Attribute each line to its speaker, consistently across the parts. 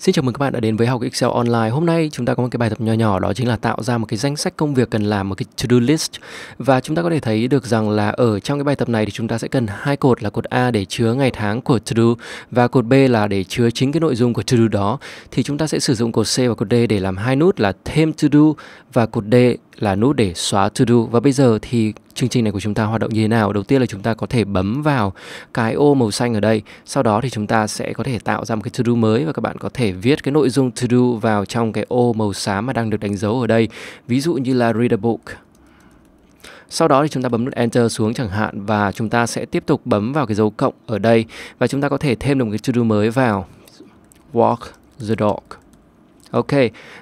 Speaker 1: Xin chào mừng các bạn đã đến với học Excel online. Hôm nay chúng ta có một cái bài tập nhỏ nhỏ đó chính là tạo ra một cái danh sách công việc cần làm một cái to-do list và chúng ta có thể thấy được rằng là ở trong cái bài tập này thì chúng ta sẽ cần hai cột là cột A để chứa ngày tháng của to-do và cột B là để chứa chính cái nội dung của to-do đó. Thì chúng ta sẽ sử dụng cột C và cột D để làm hai nút là thêm to-do và cột D là nút để xóa to do và bây giờ thì chương trình này của chúng ta hoạt động như thế nào đầu tiên là chúng ta có thể bấm vào cái ô màu xanh ở đây sau đó thì chúng ta sẽ có thể tạo ra một cái to do mới và các bạn có thể viết cái nội dung to do vào trong cái ô màu xám mà đang được đánh dấu ở đây ví dụ như là read a book sau đó thì chúng ta bấm nút Enter xuống chẳng hạn và chúng ta sẽ tiếp tục bấm vào cái dấu cộng ở đây và chúng ta có thể thêm được một cái to do mới vào walk the dog Ok,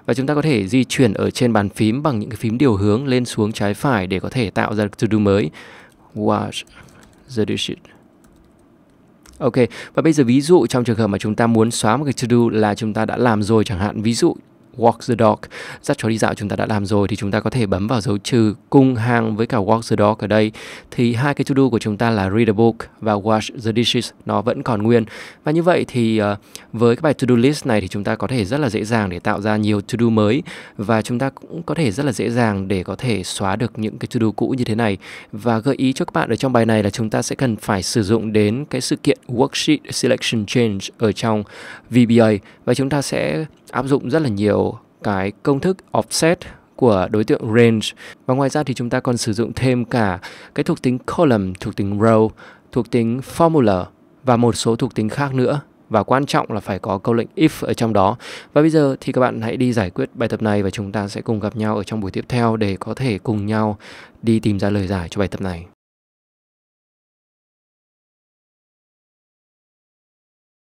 Speaker 1: và chúng ta có thể di chuyển ở trên bàn phím bằng những cái phím điều hướng lên xuống trái phải để có thể tạo ra to do mới. Wash the dishes. Ok, và bây giờ ví dụ trong trường hợp mà chúng ta muốn xóa một cái to do là chúng ta đã làm rồi chẳng hạn. Ví dụ Walk the Dog dắt chó đi dạo chúng ta đã làm rồi thì chúng ta có thể bấm vào dấu trừ cung hàng với cả Walk the Dog ở đây thì hai cái to do của chúng ta là Read a Book và Wash the Dishes nó vẫn còn nguyên và như vậy thì uh, với cái bài to do list này thì chúng ta có thể rất là dễ dàng để tạo ra nhiều to do mới và chúng ta cũng có thể rất là dễ dàng để có thể xóa được những cái to do cũ như thế này và gợi ý cho các bạn ở trong bài này là chúng ta sẽ cần phải sử dụng đến cái sự kiện worksheet selection change ở trong VBA và chúng ta sẽ áp dụng rất là nhiều cái công thức offset của đối tượng range và ngoài ra thì chúng ta còn sử dụng thêm cả cái thuộc tính column, thuộc tính row, thuộc tính formula và một số thuộc tính khác nữa và quan trọng là phải có câu lệnh if ở trong đó. Và bây giờ thì các bạn hãy đi giải quyết bài tập này và chúng ta sẽ cùng gặp nhau ở trong buổi tiếp theo để có thể cùng nhau đi tìm ra lời giải cho bài tập này.